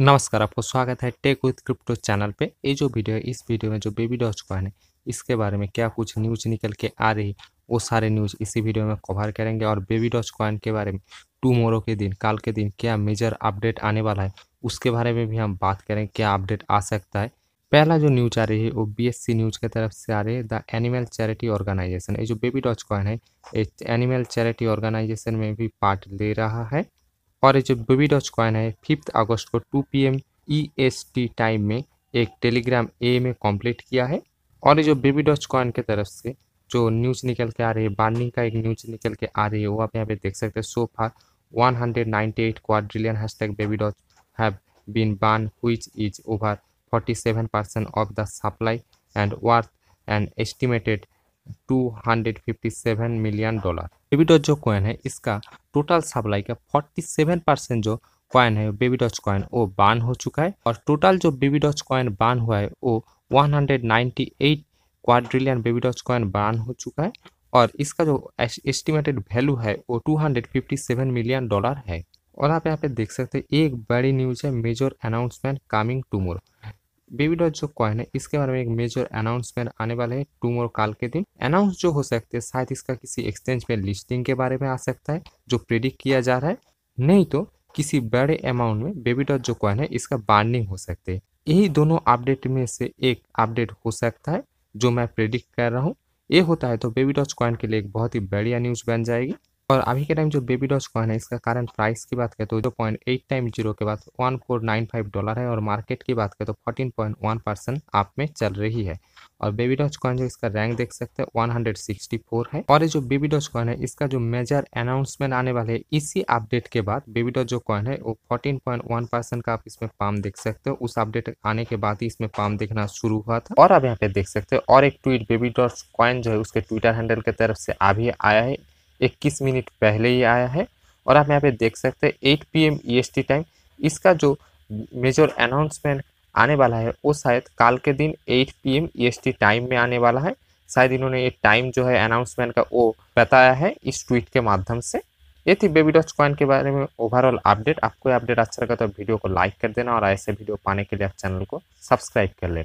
नमस्कार आपको स्वागत है टेक विथ क्रिप्टो चैनल पे ये जो वीडियो है इस वीडियो में जो बेबी डॉच कॉइन है इसके बारे में क्या कुछ न्यूज निकल के आ रही है वो सारे न्यूज इसी वीडियो में कवर करेंगे और बेबी डॉच कॉइन के बारे में टूमोरो के दिन कल के दिन क्या मेजर अपडेट आने वाला है उसके बारे में भी हम बात करें क्या अपडेट आ सकता है पहला जो न्यूज आ रही है वो बीएससी न्यूज की तरफ से आ रही है द एनिमल चैरिटी ऑर्गेनाइजेशन ये जो बेबी डॉच कॉइन है एनिमल चैरिटी ऑर्गेनाइजेशन में भी पार्ट ले रहा है और जो बेबी डॉच कॉइन है फिफ्थ अगस्त को two P M E S T time में एक टेलीग्राम ए में कंप्लीट किया है और जो बेबी डॉच कॉइन के तरफ से जो न्यूज निकल के आ रही है बार्निंग का एक न्यूज निकल के आ रही है वो आप यहाँ पे देख सकते हैं so far 198 quadrillion hashtag baby dots have been banned which is over 47% of the supply and worth an estimated 257 million dollar Baby Doge जो कॉइन है इसका टोटल सप्लाई का 47 परसेंट जो कॉइन है बेबी कॉइन वो बान हो चुका है और टोटल जो बेबी डॉज कॉइन बान हुआ है वो 198 क्वाड्रिलियन बेबी डॉज कॉइन बान हो चुका है और इसका जो एस्टिमेटेड वैल्यू है वो 257 मिलियन डॉलर है और आप यहाँ पे देख सकते हैं एक बड़ी न्यूज है major announcement coming tomorrow Baby Doge जो कॉइन है इसके बारे में एक मेजर अनाउंसमेंट आने वाला है टू मोर काल के दिन अनाउंस जो हो सकते हैं शायद इसका किसी एक्सचेंज में लिस्टिंग के बारे में आ सकता है जो प्रिडिक्ट किया जा रहा है नहीं तो किसी बड़े अमाउंट में बेबी डॉट जो कॉइन है इसका बार्निंग हो सकते है यही दोनों अपडेट में से एक अपडेट हो सकता है जो मैं प्रेडिक्ट कर रहा हूँ ये होता है तो बेबी डॉट कॉइन के लिए एक बहुत ही बढ़िया न्यूज़ बन जाएगी और अभी के टाइम जो बेबी डॉज कॉइन है इसका कारण प्राइस की बात करें तो जो पॉइंट एट टाइम जीरो के बाद one four nine five dollar है और मार्केट की बात करें तो फोर्टीन पॉइंट वन परसेंट आप में चल रही है और बेबी डॉज कॉइन जो इसका रैंक देख सकते हैं वन हंड्रेड सिक्सटी फोर है और ये जो बेबी डॉज कॉइन है इसका जो मेजर अनाउंसमेंट आने वाले है इसी अपडेट के बाद बेबी डॉज जो कॉइन है वो फोर्टीन पॉइंट वन परसेंट का आप इसमें पाम देख सकते हो उस अपडेट आने के बाद ही इसमें पाम देखना शुरू हुआ था और आप यहाँ पे देख सकते हो और एक ट्वीट बेबी डॉज कॉइन जो है उसके ट्विटर हैंडल के तरफ से अभी आया है 21 मिनट पहले ही आया है और आप यहाँ पे देख सकते हैं एट पी एम टाइम इसका जो मेजर अनाउंसमेंट आने वाला है वो शायद कल के दिन 8 पी एम टाइम में आने वाला है शायद इन्होंने ये टाइम जो है अनाउंसमेंट का वो बताया है इस ट्वीट के माध्यम से ये थी बेबी डॉच कॉइन के बारे में ओवरऑल अपडेट आपको अपडेट अच्छा लगा तो वीडियो को लाइक कर देना और ऐसे वीडियो पाने के लिए आप चैनल को सब्सक्राइब कर लेना